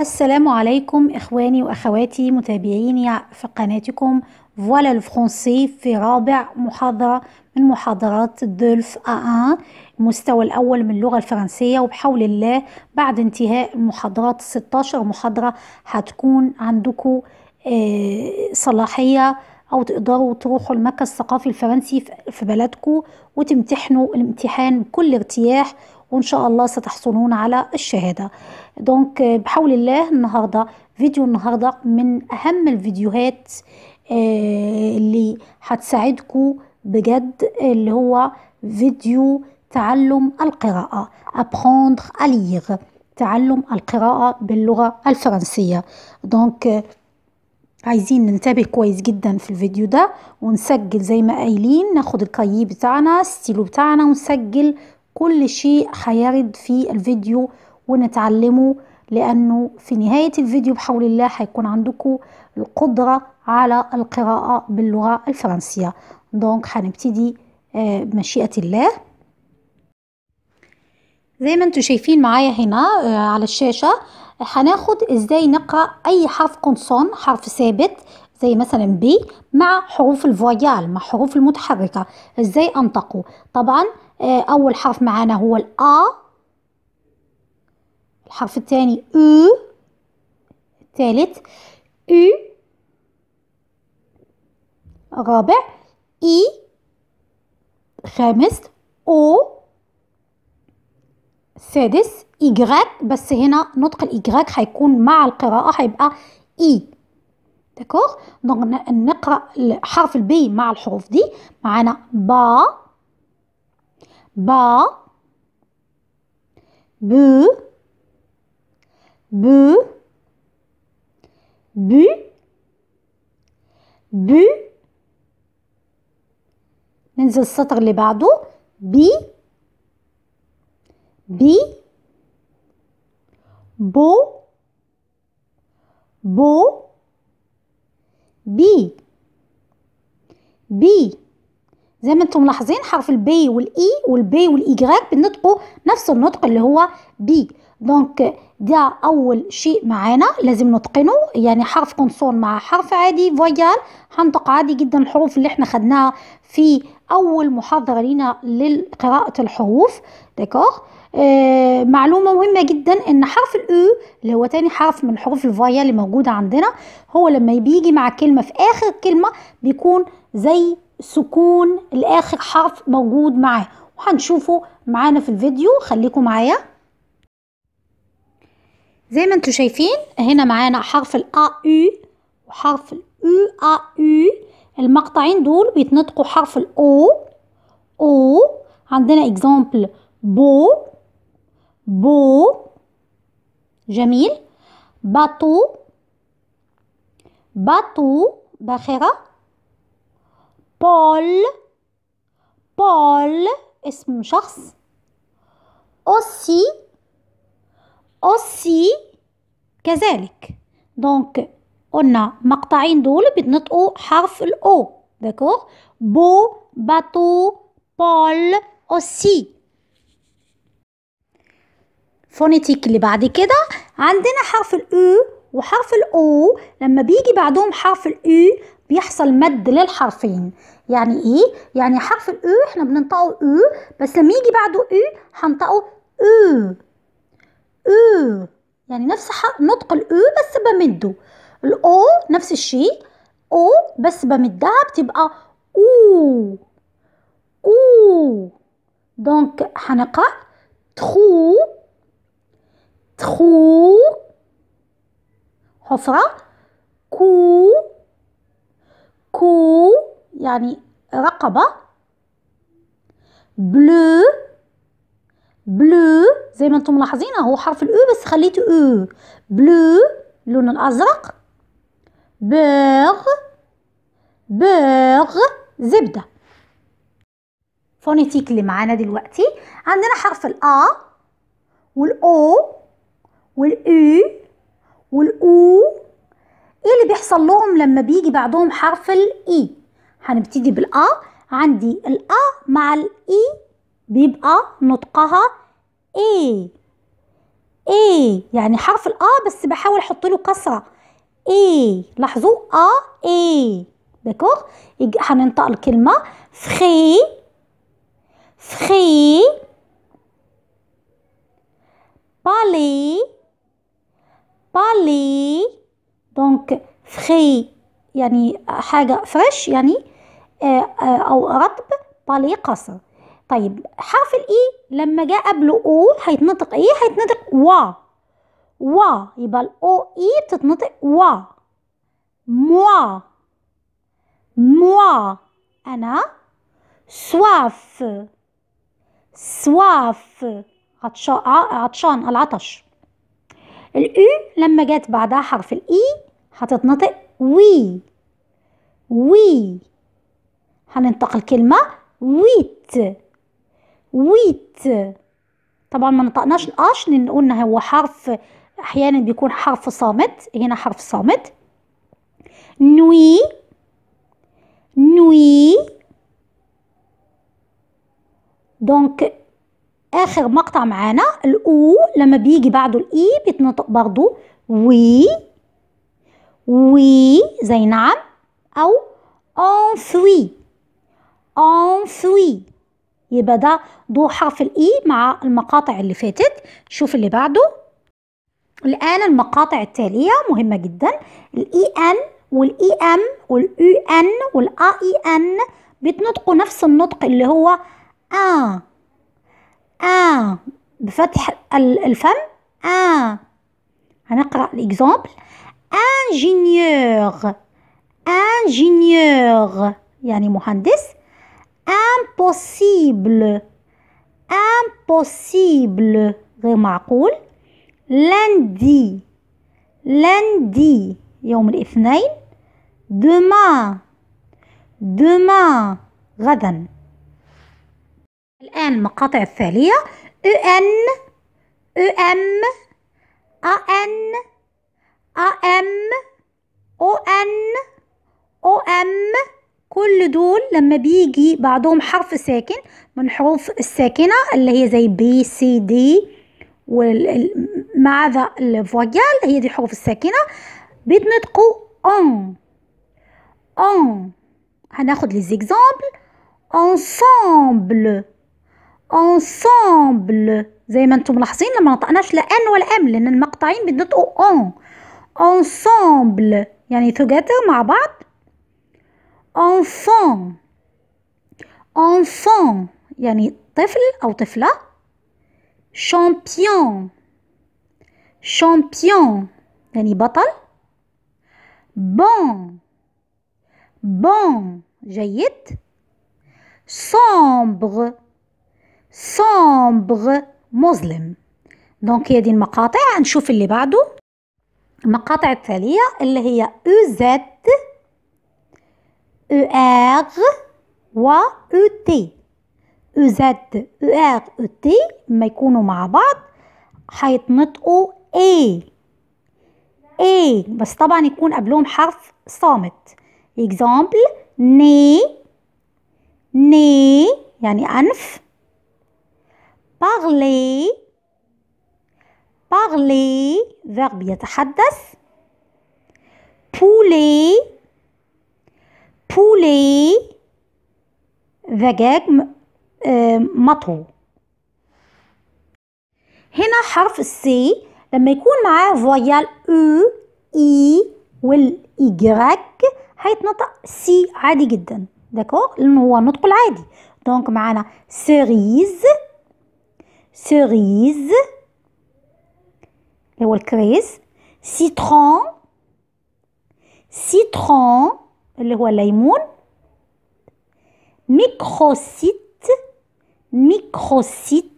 السلام عليكم إخواني وأخواتي متابعيني في قناتكم فوالا الفرنسي في رابع محاضرة من محاضرات دولف ا 1 المستوى الأول من اللغة الفرنسية وبحول الله بعد انتهاء المحاضرات 16 محاضرة هتكون عندكم آه، صلاحية أو تقدروا تروحوا المركز الثقافي الفرنسي في بلدكم وتمتحنوا الامتحان بكل ارتياح وإن شاء الله ستحصلون على الشهادة دونك بحول الله النهاردة فيديو النهاردة من أهم الفيديوهات آه، اللي هتساعدكم بجد اللي هو فيديو تعلم القراءة apprendre à lire تعلم القراءة باللغة الفرنسية دونك عايزين ننتبه كويس جدا في الفيديو ده ونسجل زي ما قايلين ناخد الكايي بتاعنا ستيلو بتاعنا ونسجل كل شيء هيرد في الفيديو ونتعلمه لأنه في نهاية الفيديو بحول الله هيكون عندكم القدرة على القراءة باللغة الفرنسية دونك هنبتدي آه، بمشيئة الله زي ما انتم شايفين معايا هنا آه، على الشاشة هناخد ازاي نقرأ اي حرف كونسون حرف ثابت زي مثلا بي مع حروف الفويال مع حروف المتحركة ازاي انطقه طبعا آه، أول حرف معانا هو الأ الحرف الثاني أو الثالث أو الرابع إي الخامس أو السادس إيكغاك، بس هنا نطق الإيجراك حيكون مع القراءة حيبقى إي داكوغ دونك نقرا حرف البي مع الحروف دي معانا با با بو بو بو بو ننزل السطر اللي بعده بي بي بو بو بي بي زي ما انتم ملاحظين حرف البي والاي e والبي والايجريك بنطقوا نفس النطق اللي هو بي دونك ده اول شيء معانا لازم نتقنه يعني حرف كونسون مع حرف عادي فويال هنطق عادي جدا الحروف اللي احنا خدناها في اول محاضره لينا لقراءه الحروف ديكور آه معلومة مهمة جدا ان حرف الاو e اللي هو تاني حرف من حروف الفويال اللي موجودة عندنا هو لما بيجي مع كلمة في اخر كلمة بيكون زي سكون الاخر حرف موجود معاه وهنشوفه معانا في الفيديو خليكم معايا زي ما انتم شايفين هنا معانا حرف الا يو وحرف الا ا يو المقطعين دول بيتنطقوا حرف الاو او عندنا اكزامبل بو بو جميل باتو باتو باخره بول بول اسم شخص aussi aussi كذلك دونك قلنا مقطعين دول بيتنطقوا حرف الاو داكور بو باتو بول aussi فونيتيك اللي بعد كده عندنا حرف الاو e وحرف الاو لما بيجي بعدهم حرف الاو e، بيحصل مد للحرفين يعني ايه يعني حرف الاو احنا بننطقه او بس لما يجي بعده او هنطقه او او يعني نفس نطق الاو بس بمده الاو نفس الشيء او بس بمدها بتبقى او او دونك هنقرا تخو تخو حفرة كو يعني رقبة بلو بلو زي ما انتم ملاحظين هو حرف الاو بس خليته او بلو اللون الازرق بيغ بيغ زبدة فونيتيك اللي معانا دلوقتي عندنا حرف الأ والأو والأو e، والأو إيه اللي بيحصل لهم لما بيجي بعدهم حرف الإي e؟ هنبتدي بالآ عندي الآ مع الإي بيبقى نطقها اي اي يعني حرف الآ بس بحاول أحط له كسرة اي لاحظوا آ اي داكوغ هننطق الكلمة فخي فخي بالي بالي دونك فخي يعني حاجة فريش يعني آه، آه، أو رطب باليه قصر طيب حرف الإي e لما جاء قبله أو هيتنطق إيه؟ هيتنطق وا وا يبقى الأو إي بتتنطق e وا موا موا أنا سواف سواف عطشان العطش الأو e لما جت بعدها حرف الإي هتتنطق وي وي هننطق الكلمة ويت ويت طبعا ما نطقناش الاش لان قلنا هو حرف احيانا بيكون حرف صامت هنا حرف صامت نوي نوي دونك اخر مقطع معانا الاو لما بيجي بعده الاي بيتنطق برضو وي وي زي نعم او انفوي أنفوي يبقى ده ضو حرف الإي e مع المقاطع اللي فاتت شوف اللي بعده الآن المقاطع التالية مهمة جدا الإي أن e والإي أم e والإي أن والاي إي أن بتنطقوا نفس النطق اللي هو آ آ بفتح الفم آ هنقرأ الإكزامبل انجينيور انجينيور يعني مهندس impossible impossible غير معقول لندي لندي يوم الاثنين demain demain غدا الان المقاطع الثانيه ان ام ان ام ان ام, أم. أم. أم. أم. أم. كل دول لما بيجي بعضهم حرف ساكن من حروف الساكنة اللي هي زي بي سي دي مع ذا الفويال هي دي الحروف الساكنة بيتنطقوا اون اون هناخد ليزيكزامبل أنسامبل أنسامبل زي ما انتم ملاحظين لما نطقناش لا ان ولا ام لان المقطعين بينطقوا اون انسامبل يعني together مع بعض enfant enfant يعني طفل أو طفلة champion champion يعني بطل bon bon جيد sombre sombre مظلم دونك هي دي المقاطع نشوف اللي بعده المقاطع التالية اللي هي EZ ER و ET EZ ER ET لما يكونوا مع بعض هيتنطقوا A A بس طبعا يكون قبلهم حرف صامت اكزامبل ني ني يعني أنف بارلي بارلي فيرب يتحدث بولي بولي دجاج اه، مطهو هنا حرف السي لما يكون معاه فويال او اي والايجراك هيتنطق سي عادي جدا داكو لانه هو النطق العادي دونك معانا سيريز سيريز اللي هو الكريز سيترون سيترون اللي هو ليمون ميكروسيت ميكروسيت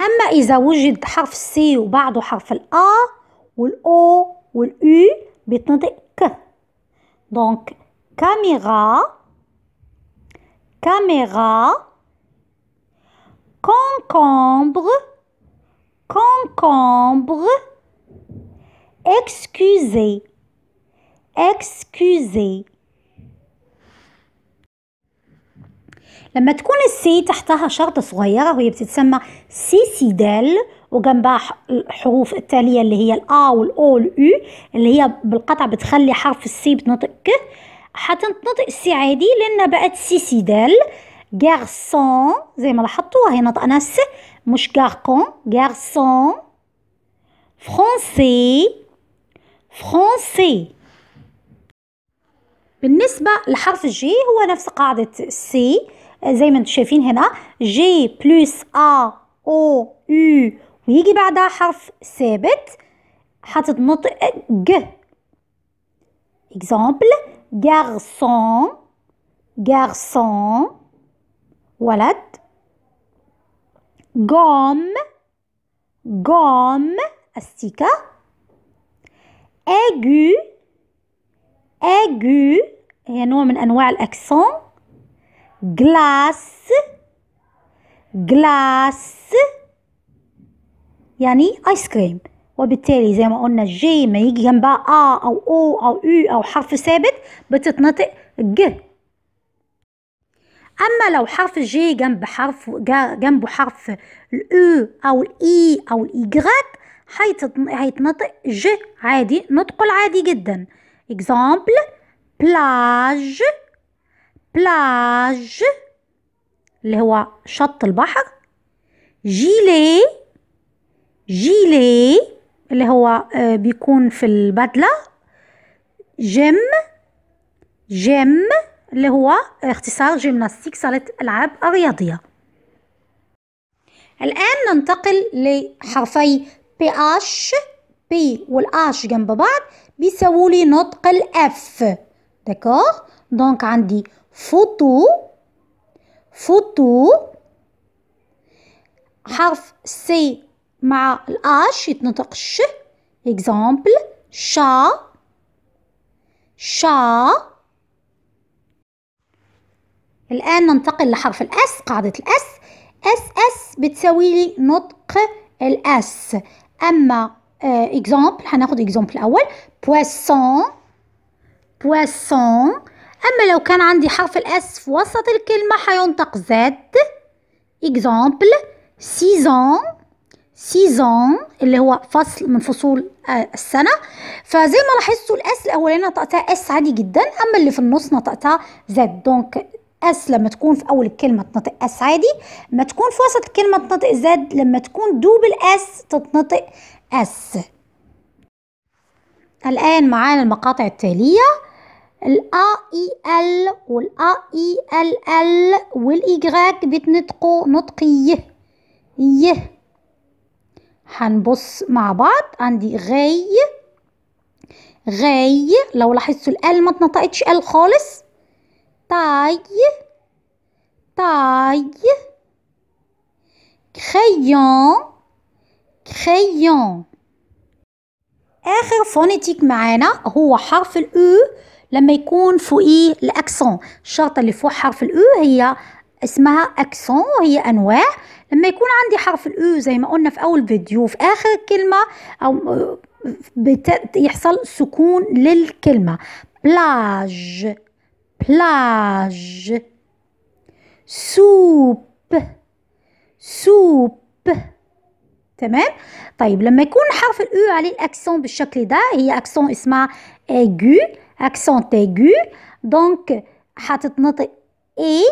أما إذا وجد حرف سي وبعده حرف الأ والأو والأو بتنطق ك دونك كاميرا كاميرا كونكومبر كونكومبر Excusez. Excusez. لما تكون السي تحتها شرطة صغيرة وهي بتتسمى سي دال وجنبها الحروف التالية اللي هي الآ آه، والأو والأو اللي هي بالقطع بتخلي حرف السي بتنطق ك حتنطق السي عادي لأنها بقت سي دال جارسون زي ما لاحظتوا هي نطقنا س مش جاركون جارسون فرونسي فرونسي بالنسبة لحرف جي هو نفس قاعدة سي زي ما انتم شايفين هنا جي بلس ا او يو ويجي بعدها حرف ثابت حتتنطق ج اكزامبل غارسون غارسون ولد غوم غوم استيكة أجو أجو هي نوع من أنواع الأكسون جلاس جلاس يعني آيس كريم وبالتالي زي ما قلنا جي ما يجي جنبها آ أو أو أو أو أو حرف ثابت بتتنطق ج اما لو حرف جي جنب حرف جنبه حرف الاو او الاي e او الإيجراك هيتنطق ج عادي نطقه العادي جدا اكزامبل بلاج بلاج اللي هو شط البحر جيلي جيلي اللي هو آه، بيكون في البدلة جيم جيم اللي هو اختصار جيمناستيك صالة الألعاب الرياضية الآن ننتقل لحرفي اش بي والاش جنب بعض بيساووا لي نطق الاف داكوغ دونك عندي فوتو فوتو حرف سي مع الاش يتنطق ش اكزامبل شا شا الآن ننتقل لحرف الأس قاعدة الأس أس أس بتساوي لي نطق الأس اما اكزامبل آه، هناخد اكزامبل اول بويسون بويسون اما لو كان عندي حرف الاس في وسط الكلمه هينطق زد اكزامبل سيزون سيزون اللي هو فصل من فصول آه، السنه فزي ما لاحظتوا الاس الاولانيه نطقتها اس عادي جدا اما اللي في النص نطقتها زد دونك اس لما تكون في اول الكلمه تنطق اس عادي ما تكون في وسط الكلمه تنطق زد لما تكون دوبل اس تتنطق اس الان معانا المقاطع التاليه الأ إي ال والأ إي ال ال والإجراك بتنطقوا نطق ي ي هنبص مع بعض عندي غي غي لو لاحظتوا الال ما اتنطقتش ال خالص تاي تاي كريون كريون آخر فونيتيك معانا هو حرف الأو e. لما يكون فوقيه e الأكسون الشرطة اللي فوق حرف الأو e هي اسمها أكسون وهي أنواع لما يكون عندي حرف الأو زي ما قلنا في أول فيديو في آخر كلمة أو بيحصل يحصل سكون للكلمة بلاج plage soupe soupe تمام طيب لما يكون حرف الاو e عليه الاكسون بالشكل ده هي اكسون اسمها ايغو اكسون تيغو دونك حتتنطق اي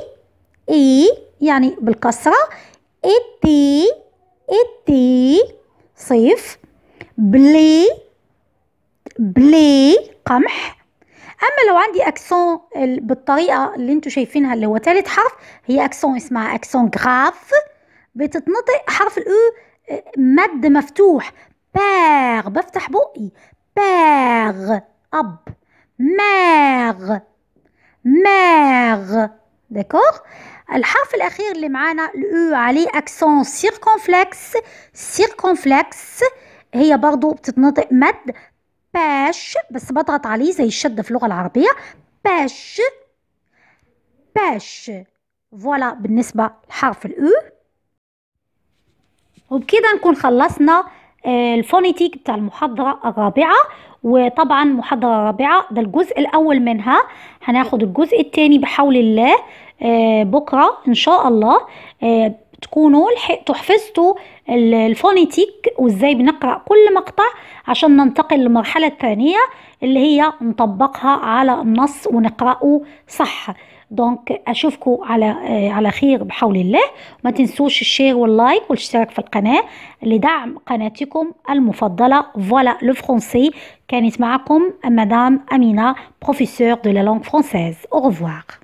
اي يعني بالكسره اتي اتي صيف بلي بلي قمح اما لو عندي اكسون بالطريقه اللي انتم شايفينها اللي هو ثالث حرف هي اكسون اسمها اكسون غراف بتتنطق حرف الاو e، مد مفتوح باغ بفتح بقي باغ اب ماغ ماغ داكوغ الحرف الاخير اللي معانا الاو e عليه اكسون سيركونفلكس سيركونفلكس هي برضو بتتنطق مد باش بس بضغط عليه زي الشد في اللغة العربية باش باش فوالا بالنسبة لحرف الأو e. وبكده نكون خلصنا آه، الفونيتيك بتاع المحاضرة الرابعة وطبعا محاضرة رابعة ده الجزء الأول منها هناخد الجزء التاني بحول الله آه، بكرة إن شاء الله آه، تكونوا لحقتوا حفظتوا الفونيتيك وازاي بنقرا كل مقطع عشان ننتقل للمرحله الثانيه اللي هي نطبقها على النص ونقراه صح دونك اشوفكم على آه، على خير بحول الله ما تنسوش الشير واللايك والاشتراك في القناه لدعم قناتكم المفضله فوالا لو فرونسي كانت معكم مدام امينه بروفيسور دو لا لونغ فرونسيز او revoir